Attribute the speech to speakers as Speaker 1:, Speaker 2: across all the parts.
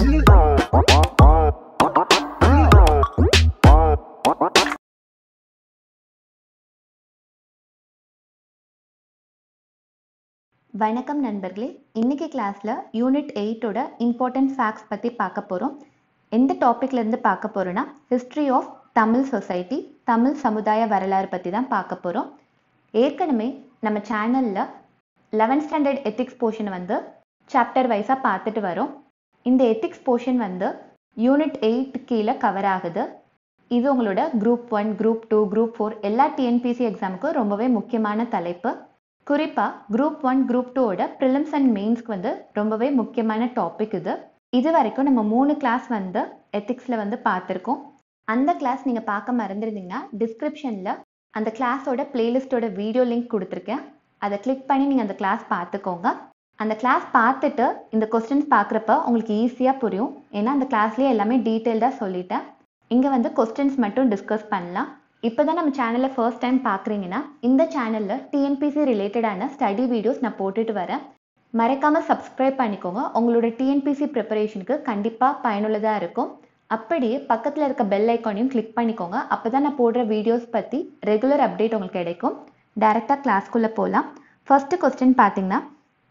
Speaker 1: வணக்கம் நண்பர்களே இன்னைக்கு கிளாஸ்ல யூனிட் எயிட்டோட இம்பார்ட்டன்ட் ஃபேக்ட்ஸ் பற்றி பார்க்க போறோம் எந்த இருந்து பார்க்க போறோம்னா history of Tamil society Tamil சமுதாய வரலாறு பற்றி தான் பார்க்க போறோம் ஏற்கனவே நம்ம சேனல்ல லெவன்த் ஸ்டாண்டர்ட் எத்திக்ஸ் போர்ஷன் வந்து சாப்டர் வைஸாக பார்த்துட்டு வரோம் இந்த எத்திக்ஸ் போர்ஷன் வந்து யூனிட் எயிட் கீழே கவர் ஆகுது இது உங்களோட group one group two group four எல்லா டிஎன்பிசி எக்ஸாமுக்கும் ரொம்பவே முக்கியமான தலைப்பு குறிப்பாக குரூப் ஒன் குரூப் டூவோட ப்ரிலிம்ஸ் அண்ட் மெயின்ஸ்க்கு வந்து ரொம்பவே முக்கியமான டாபிக் இது இது வரைக்கும் நம்ம மூணு கிளாஸ் வந்து எத்திக்ஸில் வந்து பார்த்துருக்கோம் அந்த கிளாஸ் நீங்கள் பார்க்க மறந்துருந்தீங்கன்னா டிஸ்கிரிப்ஷனில் அந்த கிளாஸோட பிளேலிஸ்ட்டோட வீடியோ லிங்க் கொடுத்துருக்கேன் அதை கிளிக் பண்ணி நீங்கள் அந்த கிளாஸ் பார்த்துக்கோங்க அந்த கிளாஸ் பார்த்துட்டு இந்த கொஸ்டின்ஸ் பார்க்குறப்ப உங்களுக்கு ஈஸியாக புரியும் ஏன்னா அந்த கிளாஸ்லேயே எல்லாமே டீட்டெயில்டாக சொல்லிட்டேன் இங்கே வந்து கொஸ்டின்ஸ் மட்டும் டிஸ்கஸ் பண்ணலாம் இப்போ தான் நம்ம சேனலில் ஃபர்ஸ்ட் டைம் பார்க்குறீங்கன்னா இந்த சேனலில் டிஎன்பிசி ரிலேட்டடான ஸ்டடி வீடியோஸ் நான் போட்டுட்டு வரேன் மறக்காமல் சப்ஸ்கிரைப் பண்ணிக்கோங்க உங்களோட டிஎன்பிசி ப்ரிப்பரேஷனுக்கு கண்டிப்பாக பயனுள்ளதாக இருக்கும் அப்படியே பக்கத்தில் இருக்க பெல் ஐக்கானையும் கிளிக் பண்ணிக்கோங்க அப்போ தான் நான் போடுற வீடியோஸ் பற்றி ரெகுலர் அப்டேட் உங்களுக்கு கிடைக்கும் டேரெக்டாக கிளாஸ்க்குள்ளே போகலாம் ஃபஸ்ட்டு கொஸ்டின் பார்த்தீங்கன்னா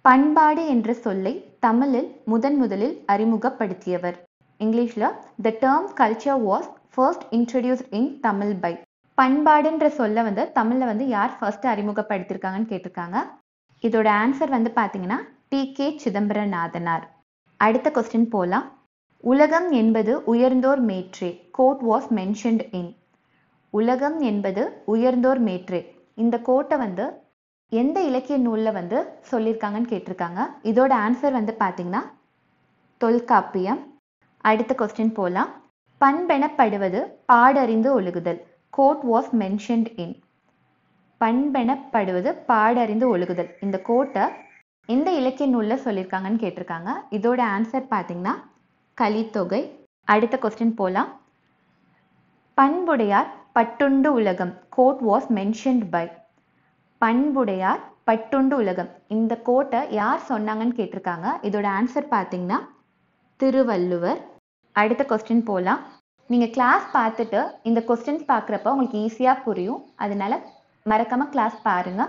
Speaker 1: பண்பாடு என்ற சொல்லை தமிழில் முதன் முதலில் அறிமுகப்படுத்தியவர் இங்கிலீஷில் the term culture was first introduced in Tamil by பண்பாடுன்ற சொல்ல வந்து தமிழில் வந்து யார் ஃபர்ஸ்ட் அறிமுகப்படுத்தியிருக்காங்கன்னு கேட்டிருக்காங்க இதோட ஆன்சர் வந்து பார்த்தீங்கன்னா டி கே சிதம்பரநாதனார் அடுத்த கொஸ்டின் போகலாம் உலகம் என்பது உயர்ந்தோர் மேற்றே கோட் வாஸ் மென்ஷன்ட் இன் உலகம் என்பது உயர்ந்தோர் மேற்றே இந்த கோட்டை வந்து எந்த இலக்கிய நூலில் வந்து சொல்லியிருக்காங்கன்னு கேட்டிருக்காங்க இதோட ஆன்சர் வந்து பார்த்தீங்கன்னா தொல்காப்பியம் அடுத்த கொஸ்டின் போகலாம் பண்பெனப்படுவது பாடறிந்து ஒழுகுதல் கோட் வாஸ் மென்ஷன்ட் இன் பண்பெனப்படுவது பாடறிந்து ஒழுகுதல் இந்த கோட்டை எந்த இலக்கிய நூலில் சொல்லியிருக்காங்கன்னு கேட்டிருக்காங்க இதோட ஆன்சர் பார்த்தீங்கன்னா கலித்தொகை அடுத்த கொஸ்டின் போகலாம் பண்புடையார் பட்டுண்டு உலகம் கோட் வாஸ் மென்ஷன்ட் பை பண்புடையார் பட்டுண்டு உலகம் இந்த கோட்டை யார் சொன்னாங்கன்னு கேட்டிருக்காங்க இதோட ஆன்சர் பார்த்தீங்கன்னா திருவள்ளுவர் அடுத்த கொஸ்டின் போகலாம் நீங்கள் கிளாஸ் பார்த்துட்டு இந்த கொஸ்டின்ஸ் பார்க்குறப்ப உங்களுக்கு ஈஸியாக புரியும் அதனால மறக்காமல் கிளாஸ் பாருங்க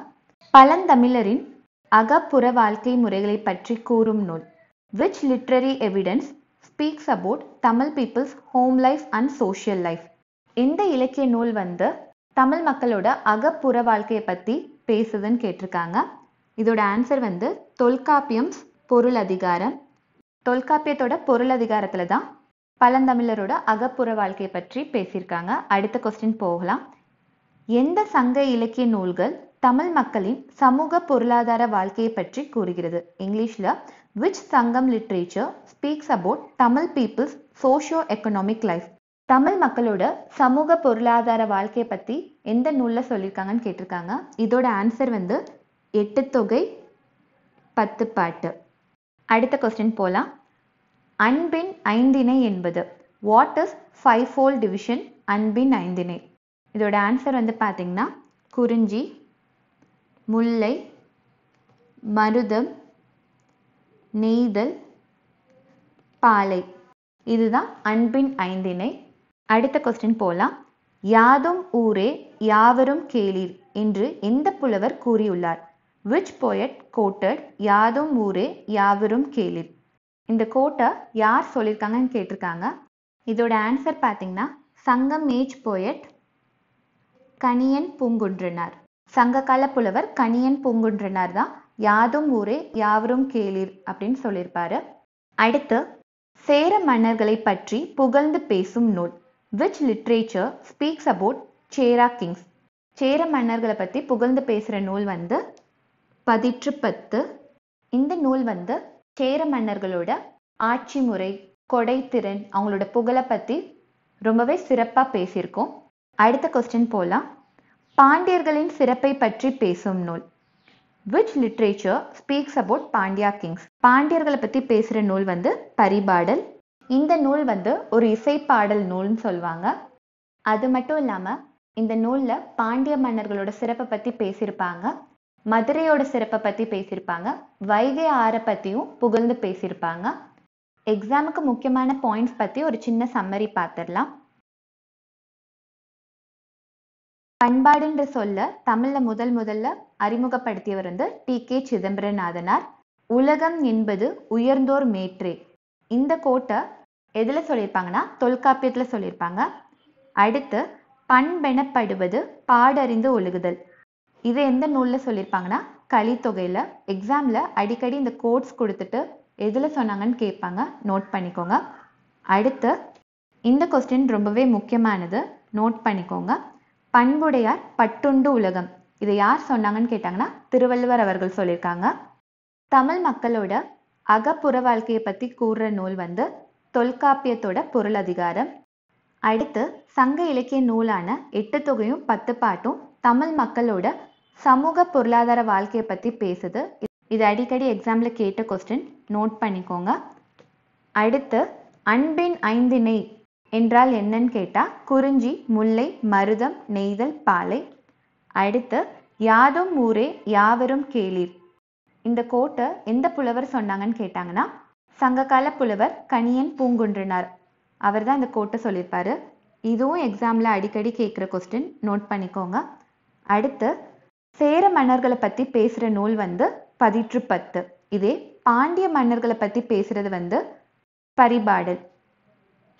Speaker 1: பழந்தமிழரின் அகப்புற வாழ்க்கை முறைகளை பற்றி கூறும் நூல் which literary evidence speaks about Tamil peoples home life and social life இந்த இலக்கிய நூல் வந்து தமிழ் மக்களோட அகப்புற வாழ்க்கையை பற்றி பேசுதுன்னு கேட்டிருக்காங்க இதோட ஆன்சர் வந்து தொல்காப்பியம் பொருள் அதிகாரம் தொல்காப்பியத்தோட பொருள் அதிகாரத்துல தான் பழந்தமிழரோட அகப்புற வாழ்க்கையை பற்றி பேசியிருக்காங்க அடுத்த கொஸ்டின் போகலாம் எந்த சங்க இலக்கிய நூல்கள் தமிழ் மக்களின் சமூக பொருளாதார வாழ்க்கையை பற்றி கூறுகிறது இங்கிலீஷ்ல which Sangam literature speaks about Tamil peoples socio economic life Tamil மக்களோட சமூக பொருளாதார வாழ்க்கையை பற்றி எந்த நூலில் சொல்லியிருக்காங்கன்னு கேட்டிருக்காங்க இதோட ஆன்சர் வந்து எட்டு தொகை பத்து பாட்டு அடுத்த கொஸ்டின் போகலாம் அன்பின் ஐந்திணை என்பது what is five fold division அன்பின் ஐந்திணை இதோட ஆன்சர் வந்து பார்த்திங்கன்னா குறிஞ்சி முல்லை மருதம் நெய்தல் பாலை இதுதான் அன்பின் ஐந்திணை அடுத்த கொஸ்டின் போலாம் யாதும் ஊரே யாவரும் கேளீர் என்று எந்த புலவர் கூறியுள்ளார் விச் போயட் கோட்டட் யாதும் ஊரே யாவரும் கேளீர் இந்த கோட்டை யார் சொல்லியிருக்காங்கன்னு கேட்டிருக்காங்க இதோட ஆன்சர் பார்த்தீங்கன்னா சங்கம் ஏஜ் போயட் கணியன் பூங்குன்றனார் சங்ககால புலவர் கணியன் பூங்குன்றனார் தான் யாதும் ஊரே யாவரும் கேளீர் அப்படின்னு சொல்லியிருப்பாரு அடுத்து சேர மன்னர்களை பற்றி புகழ்ந்து பேசும் நூல் which literature speaks about Chera kings Chera மன்னர்களை பற்றி புகழ்ந்து பேசுகிற நூல் வந்து பதிற்று பத்து இந்த நூல் வந்து சேர மன்னர்களோட ஆட்சி முறை கொடைத்திறன் அவங்களோட புகழை பற்றி ரொம்பவே சிறப்பாக பேசியிருக்கோம் அடுத்த கொஸ்டின் போகலாம் பாண்டியர்களின் சிறப்பை பற்றி பேசும் நூல் which literature speaks about Pandya kings பாண்டியர்களை பற்றி பேசுகிற நூல் வந்து பரிபாடல் இந்த நூல் வந்து ஒரு இசைப்பாடல் நூல்னு சொல்லுவாங்க அது மட்டும் இல்லாமல் இந்த நூலில் பாண்டிய மன்னர்களோட சிறப்பை பற்றி பேசியிருப்பாங்க மதுரையோட சிறப்பை பற்றி பேசியிருப்பாங்க வைகை ஆறை பற்றியும் புகழ்ந்து பேசியிருப்பாங்க எக்ஸாமுக்கு முக்கியமான பாயிண்ட்ஸ் பற்றி ஒரு சின்ன சம்மரி பார்த்துடலாம் பண்பாடுன்ற சொல்ல தமிழ்ல முதல் முதல்ல அறிமுகப்படுத்தியவர் வந்து டி கே சிதம்பரநாதனார் உலகம் என்பது உயர்ந்தோர் மேற்றே இந்த கோட்டை எதில் சொல்லியிருப்பாங்கன்னா தொல்காப்பியத்தில் சொல்லியிருப்பாங்க அடுத்து பண்பெனப்படுவது பாடறிந்து ஒழுகுதல் இது எந்த நூலில் சொல்லியிருப்பாங்கன்னா கலித்தொகையில் எக்ஸாமில் அடிக்கடி இந்த கோட்ஸ் கொடுத்துட்டு எதில் சொன்னாங்கன்னு கேட்பாங்க நோட் பண்ணிக்கோங்க அடுத்து இந்த கொஸ்டின் ரொம்பவே முக்கியமானது நோட் பண்ணிக்கோங்க பண்புடையார் பட்டுண்டு உலகம் இதை யார் சொன்னாங்கன்னு கேட்டாங்கன்னா திருவள்ளுவர் அவர்கள் சொல்லியிருக்காங்க தமிழ் மக்களோட அகப்புற வாழ்க்கையை பற்றி கூறுற நூல் வந்து தொல்காப்பியத்தோட பொருளதிகாரம் அடுத்து சங்க இலக்கிய நூலான எட்டு தொகையும் பத்து பாட்டும் தமிழ் மக்களோட சமூக பொருளாதார வாழ்க்கையை பற்றி பேசுது இது அடிக்கடி எக்ஸாமில் கேட்ட கொஸ்டின் நோட் பண்ணிக்கோங்க அடுத்து அன்பின் ஐந்திணை என்றால் என்னன்னு கேட்டால் குறிஞ்சி முல்லை மருதம் நெய்தல் பாலை அடுத்து யாதும் ஊரே யாவரும் கேளீர் இந்த கோட்டை எந்த புலவர் சொன்னாங்கன்னு கேட்டாங்கன்னா சங்ககால புலவர் கணியன் பூங்குன்றனார் அவர் தான் இந்த கோட்டை சொல்லியிருப்பாரு இதுவும் எக்ஸாமில் அடிக்கடி கேட்குற கொஸ்டின் நோட் பண்ணிக்கோங்க அடுத்து சேர மன்னர்களை பற்றி பேசுகிற நூல் வந்து பதிற்று பத்து இதே பாண்டிய மன்னர்களை பற்றி பேசுகிறது வந்து பரிபாடல்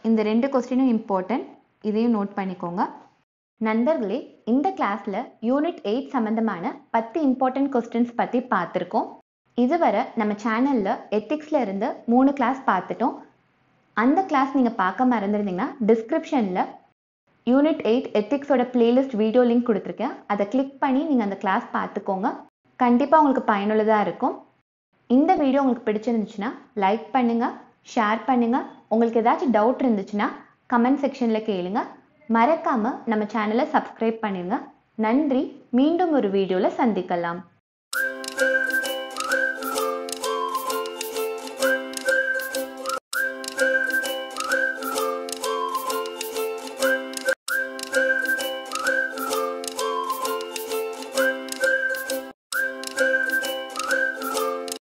Speaker 1: இந்த ரெண்டு கொஸ்டினும் இம்பார்ட்டன்ட் இதையும் நோட் பண்ணிக்கோங்க நண்பர்களே இந்த கிளாஸில் யூனிட் எயிட் சம்மந்தமான பத்து இம்பார்ட்டன்ட் கொஸ்டின்ஸ் பற்றி பார்த்துருக்கோம் இதுவரை நம்ம சேனலில் எத்திக்ஸ்ல இருந்து மூணு கிளாஸ் பார்த்துட்டோம் அந்த கிளாஸ் நீங்கள் பார்க்க மறந்துருந்தீங்கன்னா டிஸ்கிரிப்ஷனில் யூனிட் எயிட் எத்திக்ஸோட பிளேலிஸ்ட் வீடியோ லிங்க் கொடுத்துருக்கேன் அதை கிளிக் பண்ணி நீங்கள் அந்த கிளாஸ் பார்த்துக்கோங்க கண்டிப்பாக உங்களுக்கு பயனுள்ளதாக இருக்கும் இந்த வீடியோ உங்களுக்கு பிடிச்சிருந்துச்சுன்னா லைக் பண்ணுங்கள் ஷேர் பண்ணுங்கள் உங்களுக்கு ஏதாச்சும் டவுட் இருந்துச்சுன்னா கமெண்ட் செக்ஷனில் கேளுங்க மறக்காமல் நம்ம சேனலை சப்ஸ்கிரைப் பண்ணிடுங்க நன்றி மீண்டும் ஒரு வீடியோவில் சந்திக்கலாம்